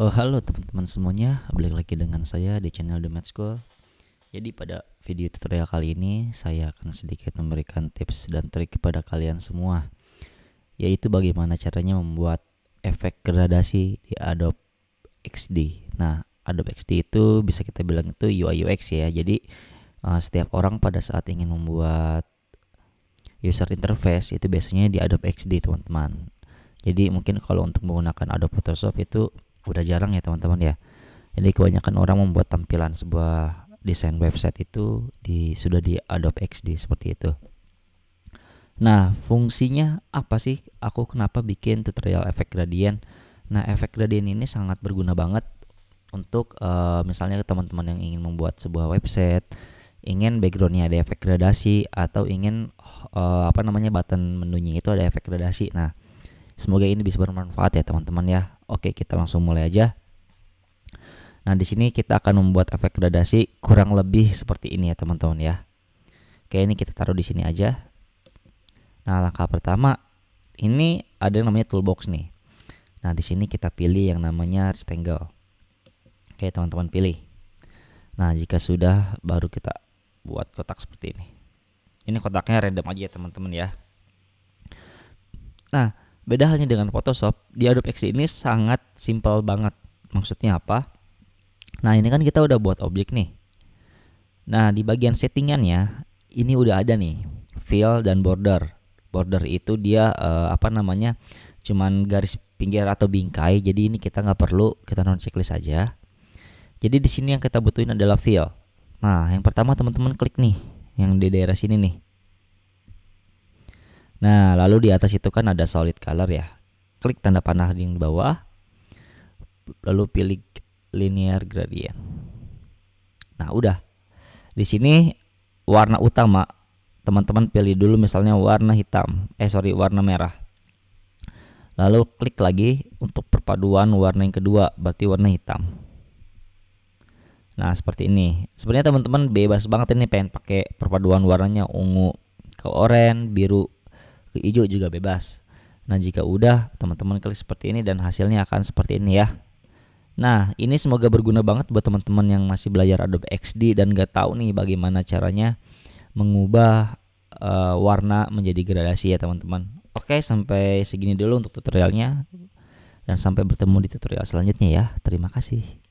Oh, halo teman-teman semuanya, balik lagi dengan saya di channel The match School. Jadi pada video tutorial kali ini saya akan sedikit memberikan tips dan trik kepada kalian semua, yaitu bagaimana caranya membuat efek gradasi di Adobe XD. Nah, Adobe XD itu bisa kita bilang itu UI UX ya. Jadi uh, setiap orang pada saat ingin membuat user interface itu biasanya di Adobe XD teman-teman. Jadi mungkin kalau untuk menggunakan Adobe Photoshop itu udah jarang ya teman-teman ya. Jadi kebanyakan orang membuat tampilan sebuah desain website itu di sudah di Adobe XD seperti itu. Nah, fungsinya apa sih? Aku kenapa bikin tutorial efek gradien? Nah, efek gradien ini sangat berguna banget untuk uh, misalnya teman-teman yang ingin membuat sebuah website, ingin backgroundnya ada efek gradasi atau ingin uh, apa namanya button menunya itu ada efek gradasi. Nah, Semoga ini bisa bermanfaat ya teman-teman ya. Oke, kita langsung mulai aja. Nah, di sini kita akan membuat efek gradasi kurang lebih seperti ini ya teman-teman ya. Oke, ini kita taruh di sini aja. Nah, langkah pertama ini ada yang namanya toolbox nih. Nah, di sini kita pilih yang namanya rectangle. Oke, teman-teman pilih. Nah, jika sudah baru kita buat kotak seperti ini. Ini kotaknya random aja ya, teman-teman ya. Nah, Beda halnya dengan Photoshop, di Adobe XD ini sangat simpel banget. Maksudnya apa? Nah, ini kan kita udah buat objek nih. Nah, di bagian settingannya ini udah ada nih, fill dan border. Border itu dia eh, apa namanya? cuman garis pinggir atau bingkai. Jadi ini kita nggak perlu, kita non checklist aja. Jadi di sini yang kita butuhin adalah fill. Nah, yang pertama teman-teman klik nih yang di daerah sini nih. Nah, lalu di atas itu kan ada solid color ya. Klik tanda panah di bawah. Lalu pilih linear gradient. Nah, udah. Di sini warna utama teman-teman pilih dulu misalnya warna hitam. Eh, sorry, warna merah. Lalu klik lagi untuk perpaduan warna yang kedua, berarti warna hitam. Nah, seperti ini. Sebenarnya teman-teman bebas banget ini pengen pakai perpaduan warnanya ungu ke oranye, biru, ke hijau juga bebas. Nah, jika udah, teman-teman klik seperti ini dan hasilnya akan seperti ini ya. Nah, ini semoga berguna banget buat teman-teman yang masih belajar Adobe XD dan gak tahu nih bagaimana caranya mengubah uh, warna menjadi gradasi ya teman-teman. Oke, sampai segini dulu untuk tutorialnya dan sampai bertemu di tutorial selanjutnya ya. Terima kasih.